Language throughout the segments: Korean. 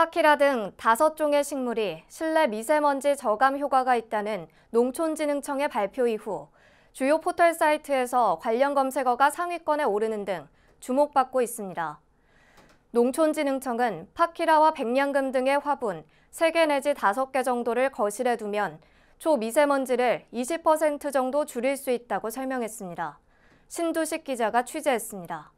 파키라등 다섯 종의 식물이 실내 미세먼지 저감 효과가 있다는 농촌진흥청의 발표 이후 주요 포털 사이트에서 관련 검색어가 상위권에 오르는 등 주목받고 있습니다. 농촌진흥청은 파키라와 백냥금 등의 화분 3개 내지 5개 정도를 거실에 두면 초미세먼지를 20% 정도 줄일 수 있다고 설명했습니다. 신두식 기자가 취재했습니다.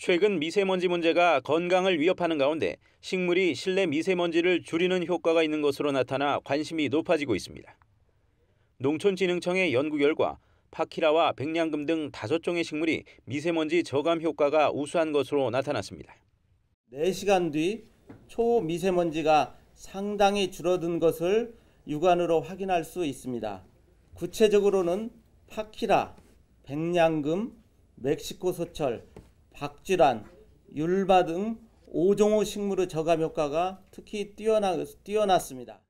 최근 미세먼지 문제가 건강을 위협하는 가운데 식물이 실내 미세먼지를 줄이는 효과가 있는 것으로 나타나 관심이 높아지고 있습니다. 농촌진흥청의 연구 결과 파키라와 백량금 등 다섯 종의 식물이 미세먼지 저감 효과가 우수한 것으로 나타났습니다. 4시간 뒤 초미세먼지가 상당히 줄어든 것을 육안으로 확인할 수 있습니다. 구체적으로는 파키라, 백량금, 멕시코 소철, 박쥐란, 율바 등오종호 식물의 저감 효과가 특히 뛰어나, 뛰어났습니다.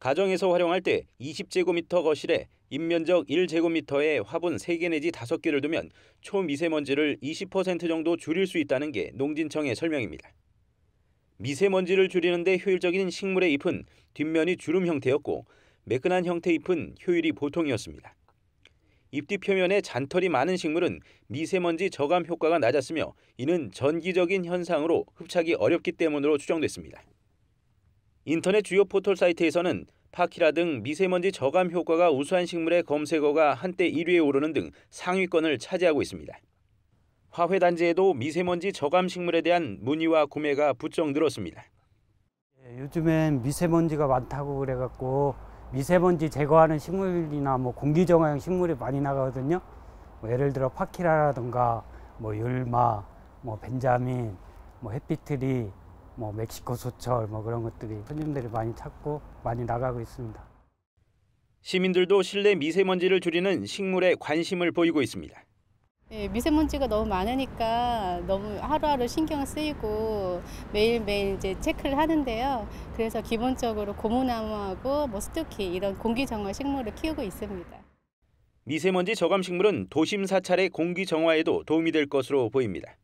가정에서 활용할 때 20제곱미터 거실에 인면적 1제곱미터에 화분 3개 내지 5개를 두면 초미세먼지를 20% 정도 줄일 수 있다는 게 농진청의 설명입니다. 미세먼지를 줄이는데 효율적인 식물의 잎은 뒷면이 주름 형태였고 매끈한 형태 잎은 효율이 보통이었습니다. 입뒤 표면에 잔털이 많은 식물은 미세먼지 저감 효과가 낮았으며 이는 전기적인 현상으로 흡착이 어렵기 때문으로 추정됐습니다. 인터넷 주요 포털 사이트에서는 파키라 등 미세먼지 저감 효과가 우수한 식물의 검색어가 한때 1위에 오르는 등 상위권을 차지하고 있습니다. 화훼 단지에도 미세먼지 저감 식물에 대한 문의와 구매가 부쩍 늘었습니다. 예, 요즘엔 미세먼지가 많다고 그래갖고 미세먼지 제거하는 식물이나 뭐 공기정화용 식물이 많이 나가거든요. 뭐 예를 들어 파키라라든가 뭐 율마, 뭐 벤자민, 뭐 햇빛들이 뭐 멕시코 소철 뭐 그런 것들이 손님들이 많이 찾고 많이 나가고 있습니다. 시민들도 실내 미세먼지를 줄이는 식물에 관심을 보이고 있습니다. 네, 미세먼지가 너무 많으니까 너무 하루하루 신경 을 쓰이고 매일매일 이제 체크를 하는데요. 그래서 기본적으로 고무나무하고 머스투키 뭐 이런 공기정화 식물을 키우고 있습니다. 미세먼지 저감 식물은 도심 사찰의 공기 정화에도 도움이 될 것으로 보입니다.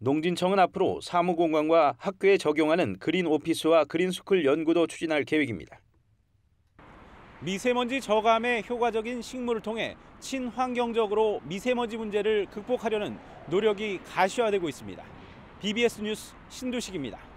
농진청은 앞으로 사무공간과 학교에 적용하는 그린 오피스와 그린 스쿨 연구도 추진할 계획입니다. 미세먼지 저감에 효과적인 식물을 통해 친환경적으로 미세먼지 문제를 극복하려는 노력이 가시화되고 있습니다. BBS 뉴스 신두식입니다.